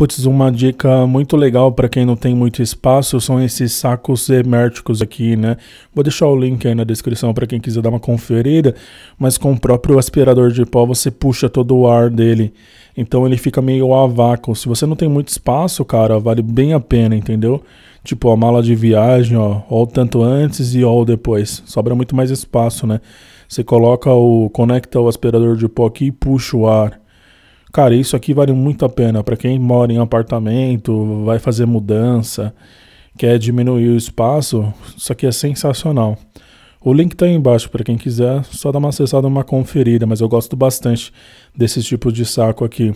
Putz, uma dica muito legal para quem não tem muito espaço são esses sacos herméticos aqui, né? Vou deixar o link aí na descrição para quem quiser dar uma conferida, mas com o próprio aspirador de pó você puxa todo o ar dele. Então ele fica meio a vácuo. Se você não tem muito espaço, cara, vale bem a pena, entendeu? Tipo, a mala de viagem, ó, ou o tanto antes e ou o depois. Sobra muito mais espaço, né? Você coloca o conecta o aspirador de pó aqui e puxa o ar. Cara, isso aqui vale muito a pena para quem mora em apartamento, vai fazer mudança, quer diminuir o espaço. Isso aqui é sensacional. O link está aí embaixo para quem quiser, só dá uma acessada, uma conferida, mas eu gosto bastante desse tipo de saco aqui.